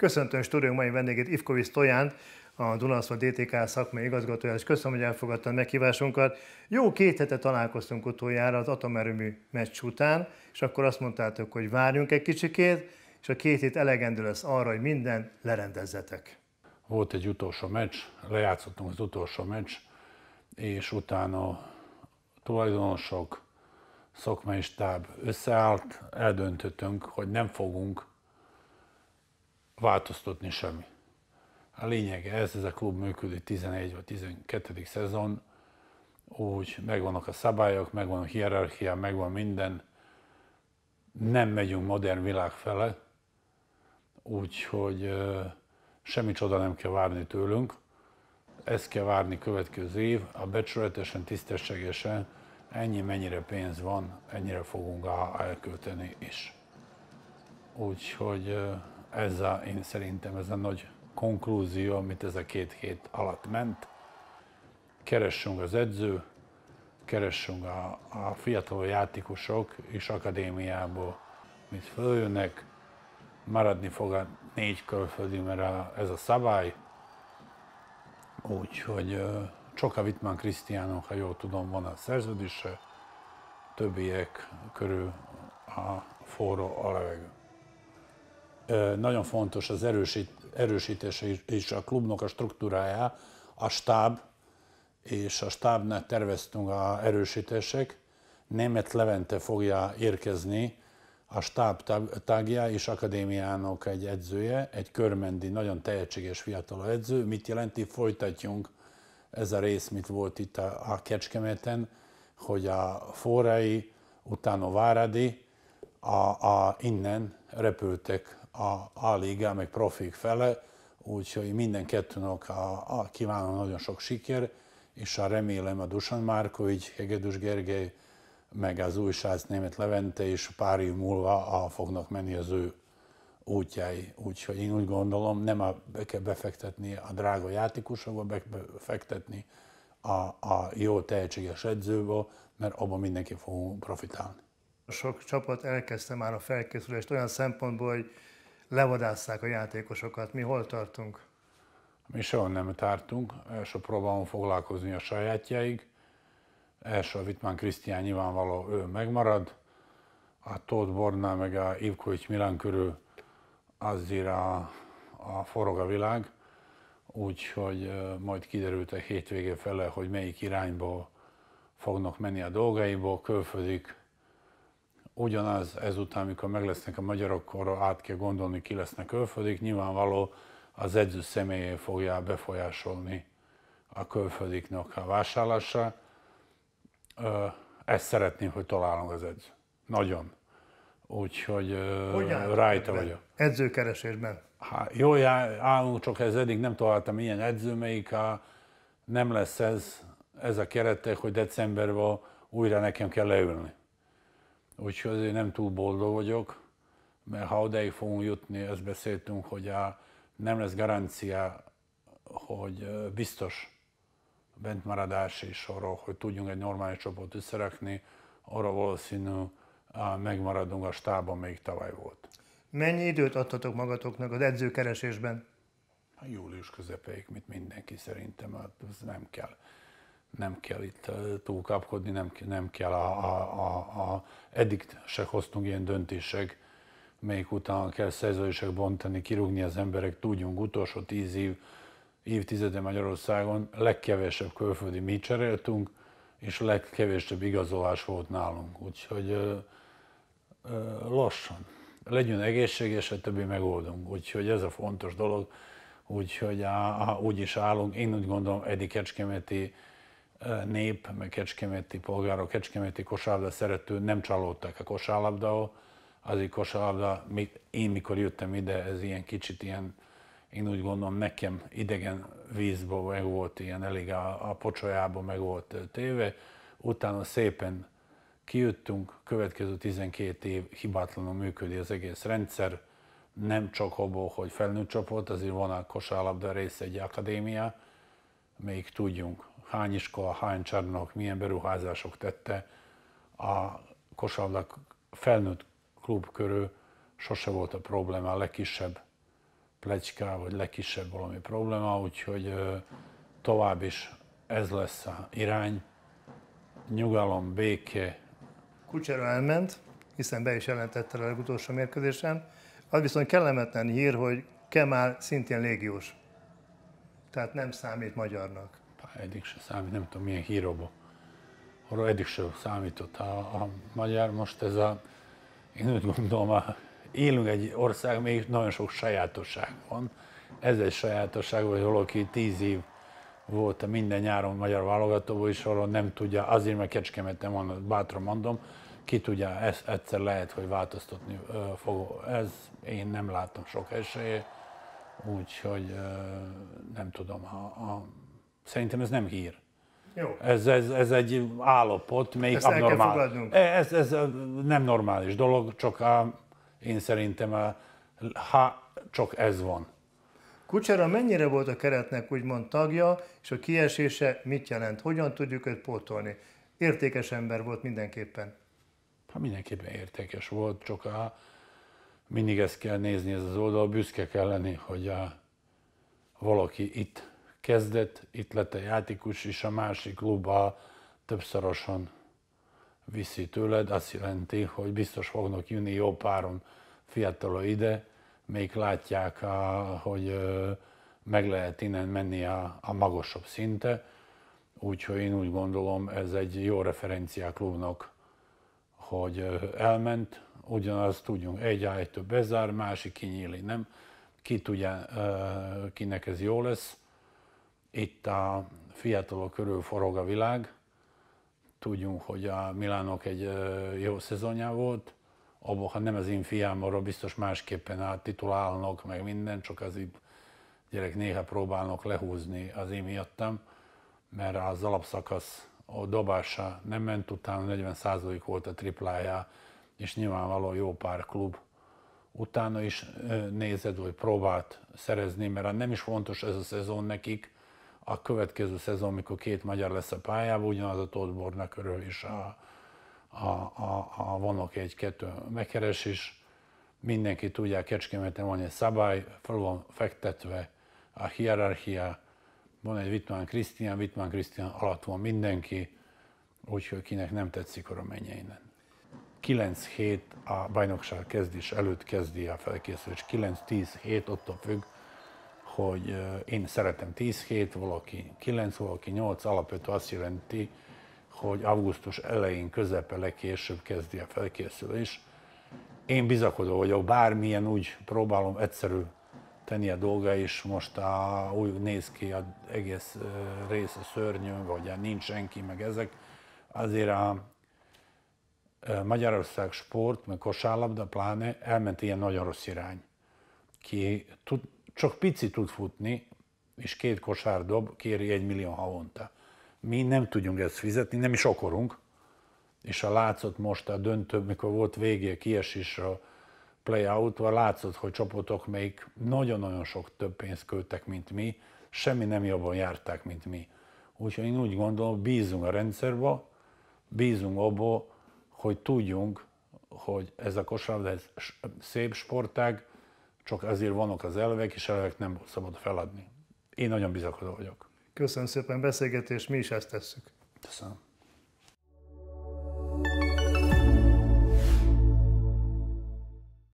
Köszöntöm stúdiónk mai vendégét Ivkovics Tojánt, a Dunaszva DTK szakmai igazgatója, és köszönöm, hogy elfogadta a meghívásunkat. Jó két hete találkoztunk utoljára az atomerőmű meccs után, és akkor azt mondtátok, hogy várjunk egy kicsikét, és a két hét elegendő lesz arra, hogy minden lerendezzetek. Volt egy utolsó meccs, lejátszottunk az utolsó meccs, és utána tulajdonosok, szakmai stáb összeállt, eldöntöttünk, hogy nem fogunk változtatni semmi. A lényeg ez, ez a klub működik 11 vagy 12. szezon, úgy megvannak a szabályok, megvan a hierarchia, megvan minden. Nem megyünk modern világ fele, úgyhogy semmi csoda nem kell várni tőlünk. Ezt kell várni következő év, a becsületesen, tisztességesen, ennyi mennyire pénz van, ennyire fogunk elkölteni is. Úgyhogy ez a, én szerintem ez a nagy konklúzió, amit ez a két hét alatt ment. Keressünk az edző, keressünk a, a fiatal játékosok és akadémiából, mit följönnek, maradni fog a négy külföldi, mert a, ez a szabály. Úgyhogy csak Csoka Wittmann Krisztiánok, ha jól tudom, van a szerződése, többiek körül a forró a levegő nagyon fontos az erősít, erősítése is a klubnak a struktúrája, a stáb, és a stábnál terveztünk a erősítések. Német Levente fogja érkezni, a stáb tagja és akadémiának egy edzője, egy körmendi, nagyon tehetséges fiatal edző. Mit jelenti? Folytatjunk ez a rész, mit volt itt a, a Kecskeméten, hogy a forrai, utána Váradi, a, a, innen repültek a a liga meg profik fele, úgyhogy minden kettőnök a, a kívánom nagyon sok siker, és a remélem a Dusan Márkovics, Hegedus Gergely, meg az srác német Levente és pár év múlva a, fognak menni az ő útjai. Úgyhogy én úgy gondolom, nem a, be kell befektetni a drága játékosokba, be kell befektetni a, a jó tehetséges edzőbe, mert abban mindenki fogunk profitálni. Sok csapat elkezdte már a felkészülést olyan szempontból, hogy levadázták a játékosokat. Mi hol tartunk? Mi sehol nem tartunk. Első próbálunk foglalkozni a sajátjaig. Első a Vitmán Krisztián nyilvánvaló ő megmarad. A Tóth Borna meg a Ivkovics Milán körül azért a, a forog a világ. Úgyhogy majd kiderült a hétvége fele, hogy melyik irányba fognak menni a dolgaiból, külföldik ugyanaz ezután, amikor meg lesznek a magyarok, akkor át kell gondolni, ki lesznek külföldik, nyilvánvaló az edző személye fogja befolyásolni a külföldiknek a vásárlása. Ezt szeretném, hogy találom az edző. Nagyon. Úgyhogy rajta vagyok. Edzőkeresésben? Hát, jó, állunk, csak ez eddig nem találtam ilyen edző, melyik a, nem lesz ez, ez a keretek, hogy decemberben újra nekem kell leülni. Úgyhogy azért nem túl boldog vagyok, mert ha odáig fogunk jutni, ezt beszéltünk, hogy a, nem lesz garancia, hogy biztos bentmaradási sorok, hogy tudjunk egy normális csoport összerakni, arra valószínű megmaradunk a stában, még tavaly volt. Mennyi időt adtatok magatoknak az edzőkeresésben? Július közepéig, mint mindenki szerintem, hát ez nem kell nem kell itt eh, kapkodni, nem, nem kell a, a, a, a eddig se hoztunk ilyen döntések, melyik után kell szerződések bontani, kirúgni az emberek, tudjunk utolsó tíz év, évtizede Magyarországon legkevesebb külföldi mi cseréltünk, és legkevesebb igazolás volt nálunk. Úgyhogy ö, eh, ö, eh, lassan. Legyen egészséges, a többi megoldunk. Úgyhogy ez a fontos dolog. Úgyhogy á, á, úgy is állunk. Én úgy gondolom, Edi Kecskeméti nép, meg kecskeméti polgárok, kecskeméti kosárlabda szerető nem csalódtak a kosárlabda, az kosárlabda, én mikor jöttem ide, ez ilyen kicsit ilyen, én úgy gondolom nekem idegen vízből meg volt ilyen elég a, a pocsolyában meg volt téve, utána szépen kijöttünk, következő 12 év hibátlanul működik az egész rendszer, nem csak abból, hogy felnőtt csoport, azért van a kosárlabda része egy akadémia, még tudjunk hány iskola, hány csarnok, milyen beruházások tette a kosarlak felnőtt klub körül sose volt a probléma, a legkisebb plecská, vagy legkisebb valami probléma, úgyhogy tovább is ez lesz a irány. Nyugalom, béke. Kucsera elment, hiszen be is jelentette a legutolsó mérkőzésen. Az viszont kellemetlen hír, hogy Kemál szintén légiós. Tehát nem számít magyarnak eddig se számít, nem tudom milyen híróba. arról eddig se számított a, a magyar, most ez a, én úgy gondolom, a, élünk egy ország, még nagyon sok sajátosság van. Ez egy sajátosság, hogy valaki tíz év volt minden nyáron magyar válogatóban, és arról nem tudja, azért mert nem van, bátran mondom, ki tudja, ez egyszer lehet, hogy változtatni fog. Ez én nem látom sok esélye, úgyhogy nem tudom, a, a Szerintem ez nem hír. Jó. Ez, ez, ez egy állapot, még Ezt abnormál. E, ez, ez nem normális dolog, csak a, én szerintem a, ha, csak ez van. Kucsera mennyire volt a keretnek úgymond tagja, és a kiesése mit jelent? Hogyan tudjuk őt pótolni? Értékes ember volt mindenképpen. Ha hát mindenképpen értékes volt, csak a, mindig ezt kell nézni, ez az oldal, büszke kell lenni, hogy a, valaki itt kezdett, itt lett a játékos, és a másik klub a többszörösen viszi tőled, azt jelenti, hogy biztos fognak jönni jó páron fiatalok ide, még látják, hogy meg lehet innen menni a, a magasabb szinte, úgyhogy én úgy gondolom, ez egy jó referencia klubnak, hogy elment, ugyanazt tudjunk, egy a több bezár, másik kinyíli, nem? Ki tudja, kinek ez jó lesz itt a fiatalok körül forog a világ. Tudjunk, hogy a Milánok egy jó szezonja volt, abban, ha nem az én fiám, arra biztos másképpen a titulálnak, meg minden, csak az itt gyerek néha próbálnak lehúzni az én miattam, mert az alapszakasz a dobása nem ment, utána 40% volt a triplája, és nyilvánvalóan jó pár klub utána is nézed, hogy próbált szerezni, mert nem is fontos ez a szezon nekik, a következő szezon, mikor két magyar lesz a pályában, ugyanaz a Tóth Borna körül is a, a, a, a vonok egy-kettő is. Mindenki tudja, Kecskeméten van egy szabály, fel van fektetve a hierarchia, van egy Wittmann Krisztián, Wittmann Krisztián alatt van mindenki, úgyhogy kinek nem tetszik, akkor menjen innen. 9 hét a bajnokság kezdés előtt kezdi a felkészülés, 9-10 hét, a függ, hogy én szeretem 10 hét, valaki 9, valaki 8, alapvetően azt jelenti, hogy augusztus elején, közepe legkésőbb kezdi a felkészülés. Én bizakodó vagyok, bármilyen úgy próbálom egyszerű tenni a dolga, és most a, úgy néz ki az egész rész a szörnyű, vagy a nincs senki, meg ezek. Azért a Magyarország sport, meg kosárlabda pláne elment ilyen nagyon rossz irány. Ki tud, csak pici tud futni, és két kosár dob, kéri egy millió havonta. Mi nem tudjunk ezt fizetni, nem is akarunk, és a látszott most a döntő, mikor volt végé a play-out, látszott, hogy csapatok, melyik nagyon-nagyon sok több pénzt költek, mint mi, semmi nem jobban járták, mint mi. Úgyhogy én úgy gondolom, bízunk a rendszerbe, bízunk abba, hogy tudjunk, hogy ez a kosár ez szép sportág, csak ezért vannak az elvek, és elvek nem szabad feladni. Én nagyon bizakodó vagyok. Köszönöm szépen beszélgetést, mi is ezt tesszük. Köszönöm.